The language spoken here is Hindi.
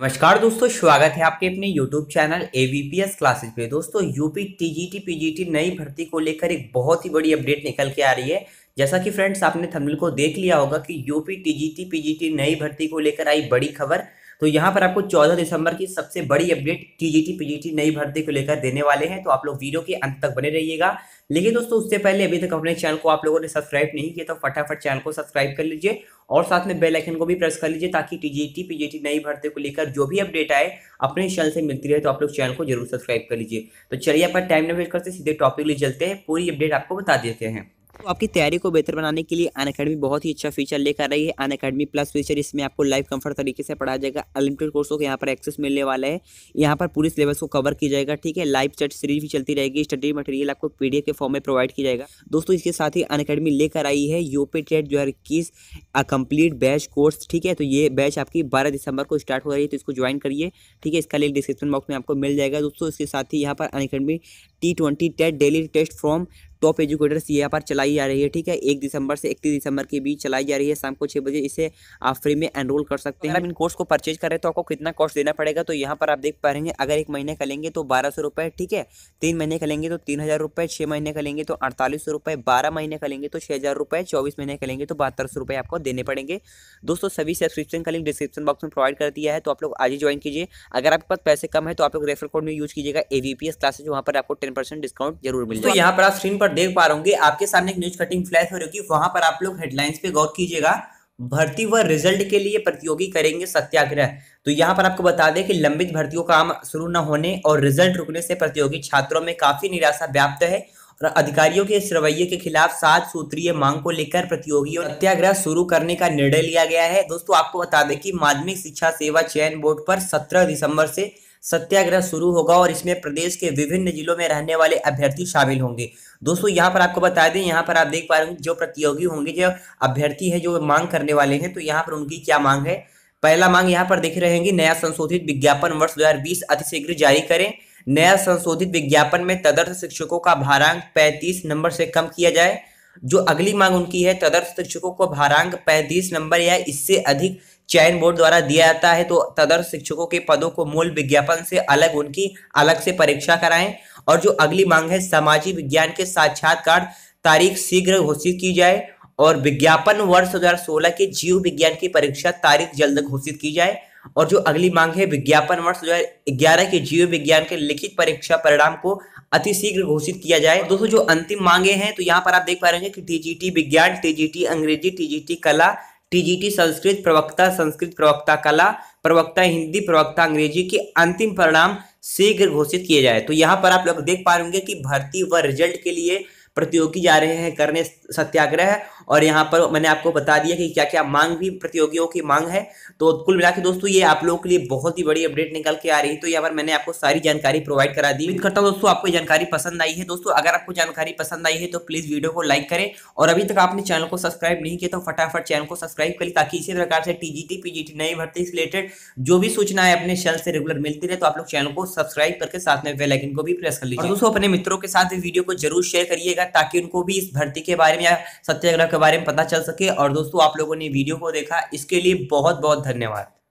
नमस्कार दोस्तों स्वागत है आपके अपने YouTube चैनल एवीपीएस क्लासेज पे दोस्तों यूपी टीजीटी पीजीटी नई भर्ती को लेकर एक बहुत ही बड़ी अपडेट निकल के आ रही है जैसा कि फ्रेंड्स आपने थंबनेल को देख लिया होगा कि यूपी टीजीटी पीजीटी नई भर्ती को लेकर आई बड़ी खबर तो यहाँ पर आपको 14 दिसंबर की सबसे बड़ी अपडेट टीजीटी पीजीटी नई भर्ती को लेकर देने वाले हैं तो आप लोग वीडियो के अंत तक बने रहिएगा लेकिन दोस्तों उससे पहले अभी तक अपने चैनल को आप लोगों ने सब्सक्राइब नहीं किया तो फटाफट चैनल को सब्सक्राइब कर लीजिए और साथ में बेल आइकन को भी प्रेस कर लीजिए ताकि टीजीटी पीजीटी नई भर्ती को लेकर जो भी अपडेट आए अपने चैनल से मिलती रहे तो आप लोग चैनल को जरूर सब्सक्राइब कर लीजिए तो चलिए आप टाइम न वेस्ट करते सीधे टॉपिक ले चलते हैं पूरी अपडेट आपको बता देते हैं तो आपकी तैयारी को बेहतर बनाने के लिए अन अकेडमी बहुत ही अच्छा फीचर लेकर रही है अन अकेडमी प्लस फीचर इसमें आपको लाइव कंफर्ट तरीके से पढ़ा जाएगा अनलिमिटेड कोर्सों को यहाँ पर एक्सेस मिलने वाला है यहाँ पर पूरे सिलेबस को कवर किया जाएगा ठीक है लाइव चैट सीरीज भी चलती रहेगी स्टडी मटेरियल आपको पीडीएफ के फॉर्म में प्रोवाइड किया जाएगा दोस्तों इसके साथ ही अन अकेडमी लेकर आई है यूपी टेट दो हज़ार इक्कीस कंप्लीट बैच कोर्स ठीक है तो ये बैच आपकी बारह दिसंबर को स्टार्ट हो रही है तो इसको ज्वाइन करिए ठीक है इसका लिंक डिस्क्रिप्शन बॉक्स में आपको मिल जाएगा दोस्तों इसके साथ ही यहाँ पर Unacademy T twenty TET daily test from top educators ये यहाँ पर चलाई जा रही है ठीक है एक दिसंबर से इकतीस दिसंबर के बीच चलाई जा रही है शाम को छः बजे इसे आप फ्री में एनरोल कर सकते हैं अगर इन कोर्स को परचेज करें तो आपको कितना कॉस्ट देना पड़ेगा तो यहाँ पर आप देख पा रहे हैं अगर एक महीने का लेंगे तो बारह सौ रुपये ठीक है तीन महीने का लेंगे तो तीन हज़ार रुपये छः महीने का लेंगे तो अड़तालीस सौ रुपये बारह महीने का लेंगे तो छः हज़ार रुपये चौबीस महीने का लेंगे तो बहत्तर सौ रुपये आपको देने पड़ेंगे दोस्तों सभी सब्सक्रिप्शन का लिंक डिस्क्रिप्शन बॉक्स में प्रोवाइड कर दिया है तो आप लोग आज ही ज्वाइन कीजिए अगर आपके पास पैसे कम है तो आप लोग रेफर कोड में यूज कीजिएगा एवीपीएस क्लासेज वहाँ पर आपको टेन परसेंट डिस्काउंट जरूर मिलेगा तो यहाँ पर आप स्क्रीन पर देख पा रहे होंगे आपके सामने एक न्यूज कटिंग फ्लैश हो रही होगी वहां पर आप लोग हेडलाइंस पे गौर कीजिएगा भर्ती व रिजल्ट के लिए प्रतियोगी करेंगे सत्याग्रह तो यहाँ पर आपको बता दें कि लंबित भर्तियों का काम शुरू न होने और रिजल्ट रुकने से प्रतियोगी छात्रों में काफी निराशा व्याप्त है और अधिकारियों के इस रवैये के खिलाफ सात सूत्रीय मांग को लेकर प्रतियोगी और सत्याग्रह शुरू करने का निर्णय लिया गया है दोस्तों आपको बता दें कि माध्यमिक शिक्षा सेवा चयन बोर्ड पर सत्रह दिसंबर से सत्याग्रह शुरू होगा और इसमें प्रदेश के विभिन्न जिलों में रहने वाले अभ्यर्थी शामिल होंगे दोस्तों यहाँ पर आपको बता दें यहाँ पर आप देख पा रहे हैं जो प्रतियोगी होंगे जो अभ्यर्थी है जो मांग करने वाले हैं तो यहाँ पर उनकी क्या मांग है पहला मांग यहाँ पर देख रहेगी नया संशोधित विज्ञापन वर्ष दो अतिशीघ्र जारी करें नया संशोधित विज्ञापन में तदर्थ शिक्षकों का भारांक पैंतीस नंबर से कम किया जाए जो अगली मांग उनकी है तदर्थ शिक्षकों को भारांक पैंतीस नंबर या इससे अधिक चयन बोर्ड द्वारा दिया जाता है तो तदर्थ शिक्षकों के पदों को मूल विज्ञापन से अलग उनकी अलग से परीक्षा कराएं और जो अगली मांग है सामाजिक विज्ञान के साक्षात्कार तारीख शीघ्र घोषित की जाए और विज्ञापन वर्ष 2016 के जीव विज्ञान की परीक्षा तारीख जल्द घोषित की जाए और जो अगली मांग है विज्ञापन वर्ष 2011 के जीव विज्ञान के लिखित परीक्षा परिणाम को अतिशीघ्र घोषित किया जाए तो दोस्तों जो अंतिम मांगे हैं तो यहाँ पर आप देख पा रहे हैं कि टीजीटी विज्ञान टीजीटी अंग्रेजी टीजीटी कला टीजीटी संस्कृत प्रवक्ता संस्कृत प्रवक्ता कला प्रवक्ता हिंदी प्रवक्ता अंग्रेजी के अंतिम परिणाम शीघ्र घोषित किए जाए तो यहाँ पर आप लोग देख पा होंगे कि भर्ती व रिजल्ट के लिए प्रतियोगी जा रहे हैं करने सत्याग्रह और यहाँ पर मैंने आपको बता दिया कि क्या क्या मांग भी प्रतियोगियों की मांग है तो कुल मिला के दोस्तों ये आप लोगों के लिए बहुत ही बड़ी अपडेट निकल के आ रही है तो यहाँ पर मैंने आपको सारी जानकारी प्रोवाइड करा दी उम्मीद करता हूँ दोस्तों आपको जानकारी पसंद आई है दोस्तों अगर आपको जानकारी पसंद आई है तो प्लीज़ वीडियो को लाइक करें और अभी तक आपने चैनल को सब्सक्राइब नहीं किया तो फटाफट चैनल को सब्सक्राइब करें ताकि इसी प्रकार से टीजीटी पीजीटी नई भर्ती से रिलेटेड जो भी सूचनाएं अपने चैनल से रेगुलर मिलती रहे तो आप लोग चैनल को सब्सक्राइब करके साथ में बेलाइकन को भी प्रेस कर लीजिए दोस्तों अपने मित्रों के साथ वीडियो को जरूर शेयर करिएगा ताकि उनको भी इस भर्ती के बारे में या सत्याग्रह के बारे में पता चल सके और दोस्तों आप लोगों ने वीडियो को देखा इसके लिए बहुत बहुत धन्यवाद